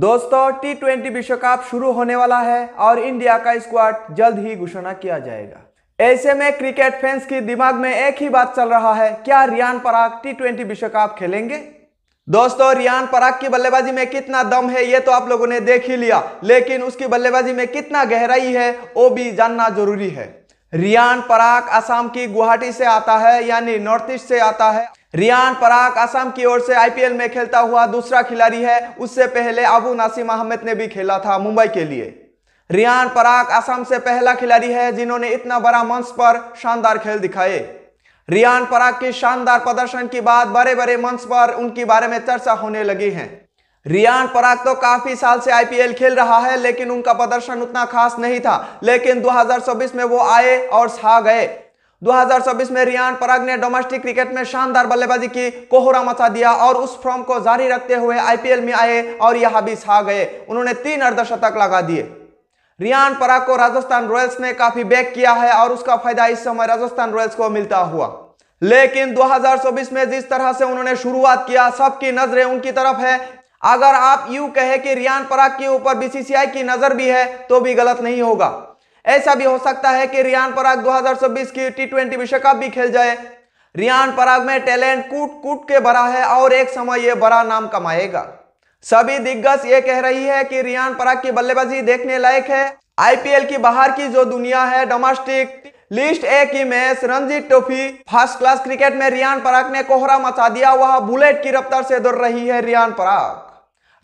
दोस्तों T twenty विश्व cup शुरू होने वाला है और इंडिया का स्क्वाड जल्द ही घोषणा किया जाएगा ऐसे में क्रिकेट फैंस के दिमाग में एक ही बात चल रहा है क्या रियान पराग टी ट्वेंटी विश्व कप खेलेंगे दोस्तों रियान पराग की बल्लेबाजी में कितना दम है ये तो आप लोगों ने देख ही लिया लेकिन उसकी बल्लेबाजी में कितना गहराई है वो भी जानना जरूरी है रियान पराग असम की गुवाहाटी से आता है यानी नॉर्थ ईस्ट से आता है रियान पराग असम की ओर से आईपीएल में खेलता हुआ दूसरा खिलाड़ी है उससे पहले अबू नासिम अहमद ने भी खेला था मुंबई के लिए रियान पराग असम से पहला खिलाड़ी है जिन्होंने इतना बड़ा मंच पर शानदार खेल दिखाए रियान पराग के शानदार प्रदर्शन के बाद बड़े बड़े मंच पर उनके बारे में चर्चा होने लगी है रियान पराग तो काफी साल से आईपीएल खेल रहा है लेकिन उनका प्रदर्शन उतना खास नहीं था लेकिन 2024 में वो आए और छा गए 2024 में रियान पराग ने डोमेस्टिक क्रिकेट में शानदार बल्लेबाजी की कोहरा मचा दिया और उस फॉर्म को जारी रखते हुए आईपीएल में आए और यहां भी छा गए उन्होंने तीन अर्धशतक लगा दिए रियान पराग को राजस्थान रॉयल्स ने काफी बैक किया है और उसका फायदा इस समय राजस्थान रॉयल्स को मिलता हुआ लेकिन 2024 में जिस तरह से उन्होंने शुरुआत किया सबकी नजरें उनकी तरफ है अगर आप यू कहे कि रियान पराग के ऊपर बीसीसीआई की नजर भी है तो भी गलत नहीं होगा ऐसा भी हो सकता है कि रियान पराग 2024 की टी ट्वेंटी विश्व कप भी खेल जाए रियान पराग में टैलेंट कूट कूट के भरा है और एक समय यह बड़ा नाम कमाएगा सभी दिग्गज ये कह रही है कि रियान पराग की बल्लेबाजी देखने लायक है आईपीएल की बाहर की जो दुनिया है डोमेस्टिक लिस्ट ए की match Ranji trophy first class cricket में रियान पराग ने कोहरा मचा दिया वह बुलेट की रफ्तार से दौड़ रही है रियान पराग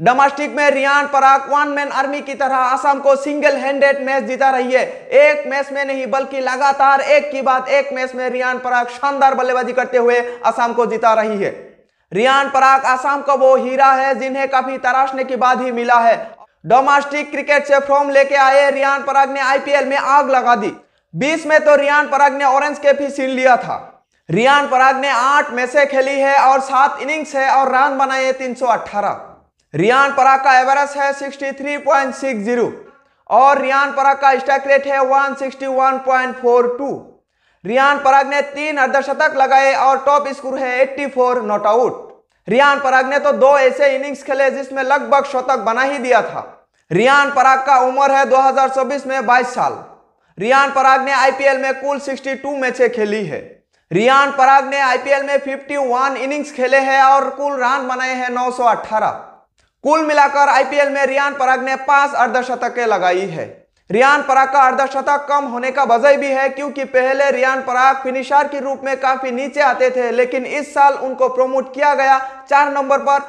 डोमेस्टिक में Riyan Parag one man army की तरह आसाम को सिंगल हैंडेड मैच जीता रही है एक मैच में नहीं बल्कि लगातार एक की बाद एक मैच में रियान पराग शानदार बल्लेबाजी करते हुए आसाम को जीता रही है रियान पराग आसाम का वो हीरा है जिन्हें काफी तराशने के बाद ही मिला है डोमेस्टिक क्रिकेट से फॉर्म लेके आए रियान पराग ने आईपीएल में आग लगा दी बीस में तो रियान पराग ने ऑरेंज कैप ही छीन लिया था रियान पराग ने आठ मैचें खेली है और सात इनिंग्स है और रन बनाए तीन सौ अट्ठारह रियान परा का एवरेज है 63.60 और रियान परा का स्ट्राइक रेट है 161.42 रियान पराग ने तीन अर्धशतक लगाए और टॉप स्कोर है 84 four not out Riyan Parag ने तो दो ऐसे इनिंग्स खेले जिसमें लगभग शतक बना ही दिया था रियान पराग का उम्र है 2024 में 22 साल रियान पराग ने आईपीएल में कुल 62 मैचें खेली है रियान पराग ने आईपीएल में 51 इनिंग्स खेले हैं और कुल रन बनाए हैं 918 कुल मिलाकर आईपीएल में रियान पराग ने पांच अर्धशतकें लगाई है रियान पराग का अर्धशतक कम होने का वजह भी है क्योंकि पहले रियान पराग फिनिशर के रूप में काफी नीचे आते थे लेकिन इस साल उनको प्रमोट किया गया चार नंबर पर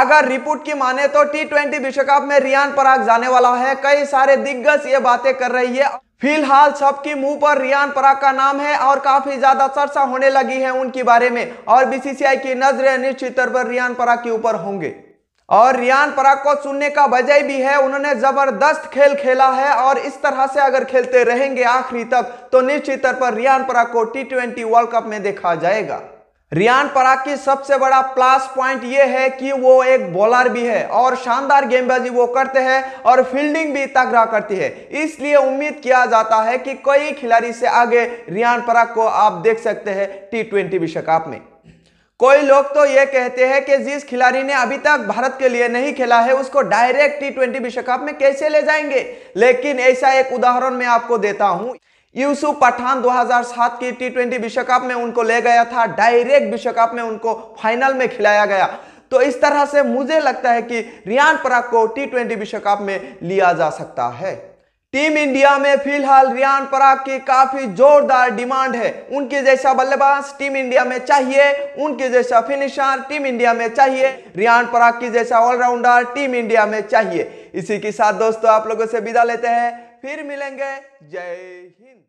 अगर रिपोर्ट की माने तो टी ट्वेंटी विश्व कप में रियान पराग जाने वाला है कई सारे दिग्गज ये बातें कर रही है फिलहाल सबकी मुंह पर रियान पराग का नाम है और काफी ज्यादा चर्चा होने लगी है उनके बारे में और बीसीसीआई की नजरें निश्चित तौर पर रियान पराग के ऊपर होंगे और रियान पराग को सुनने का वजह भी है उन्होंने जबरदस्त खेल खेला है और इस तरह से अगर खेलते रहेंगे आखिरी तक तो निश्चित तौर पर रियान पराग को टी ट्वेंटी वर्ल्ड कप में देखा जाएगा रियान पराग की सबसे बड़ा प्लस पॉइंट ये है कि वो एक बॉलर भी है और शानदार गेंदबाजी वो करते हैं और फील्डिंग भी तगड़ा करती है इसलिए उम्मीद किया जाता है कि कई खिलाड़ी से आगे रियान पराग को आप देख सकते हैं टी ट्वेंटी विश्व कप में कोई लोग तो ये कहते हैं कि जिस खिलाड़ी ने अभी तक भारत के लिए नहीं खेला है उसको डायरेक्ट टी ट्वेंटी विश्व कप में कैसे ले जाएंगे लेकिन ऐसा एक उदाहरण मैं आपको देता हूं यूसुफ पठान 2007 की टी ट्वेंटी विश्व कप में उनको ले गया था डायरेक्ट विश्व कप में उनको फाइनल में खिलाया गया तो इस तरह से मुझे लगता है कि रियान पराग को टी ट्वेंटी विश्व कप में लिया जा सकता है टीम इंडिया में फिलहाल रियान पराग की काफी जोरदार डिमांड है उनके जैसा बल्लेबाज टीम इंडिया में चाहिए उनके जैसा फिनिशर टीम इंडिया में चाहिए रियान पराग की जैसा ऑलराउंडर टीम इंडिया में चाहिए इसी के साथ दोस्तों आप लोगों से विदा लेते हैं फिर मिलेंगे जय हिंद